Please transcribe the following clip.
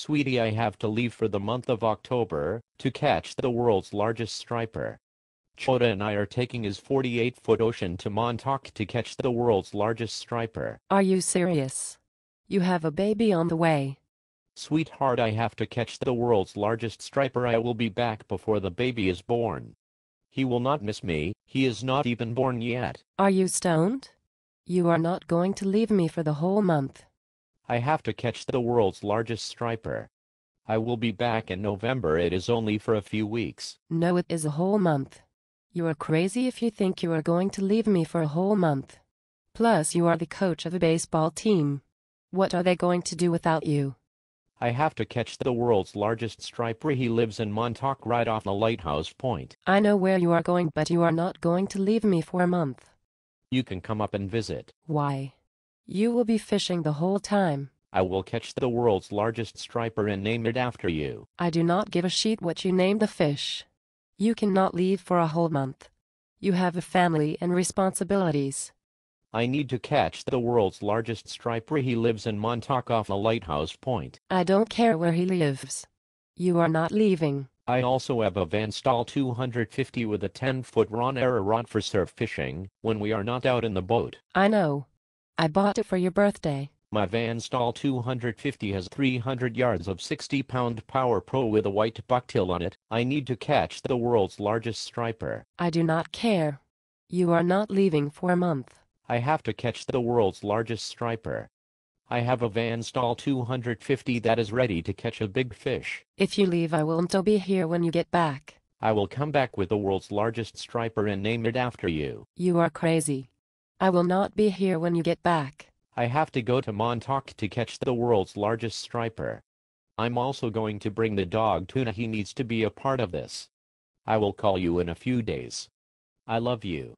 Sweetie I have to leave for the month of October, to catch the world's largest striper. Chota and I are taking his 48-foot ocean to Montauk to catch the world's largest striper. Are you serious? You have a baby on the way. Sweetheart I have to catch the world's largest striper I will be back before the baby is born. He will not miss me, he is not even born yet. Are you stoned? You are not going to leave me for the whole month. I have to catch the world's largest striper. I will be back in November. It is only for a few weeks. No, it is a whole month. You are crazy if you think you are going to leave me for a whole month. Plus, you are the coach of a baseball team. What are they going to do without you? I have to catch the world's largest striper. He lives in Montauk right off the lighthouse point. I know where you are going, but you are not going to leave me for a month. You can come up and visit. Why? You will be fishing the whole time. I will catch the world's largest striper and name it after you. I do not give a sheet what you name the fish. You cannot leave for a whole month. You have a family and responsibilities. I need to catch the world's largest striper. He lives in Montauk off a lighthouse point. I don't care where he lives. You are not leaving. I also have a Van Stahl 250 with a 10-foot Ron Error rod for surf fishing when we are not out in the boat. I know. I bought it for your birthday. My Van Stall 250 has 300 yards of 60-pound Power Pro with a white bucktail on it. I need to catch the world's largest striper. I do not care. You are not leaving for a month. I have to catch the world's largest striper. I have a Van Stall 250 that is ready to catch a big fish. If you leave I won't be here when you get back. I will come back with the world's largest striper and name it after you. You are crazy. I will not be here when you get back. I have to go to Montauk to catch the world's largest striper. I'm also going to bring the dog Tuna he needs to be a part of this. I will call you in a few days. I love you.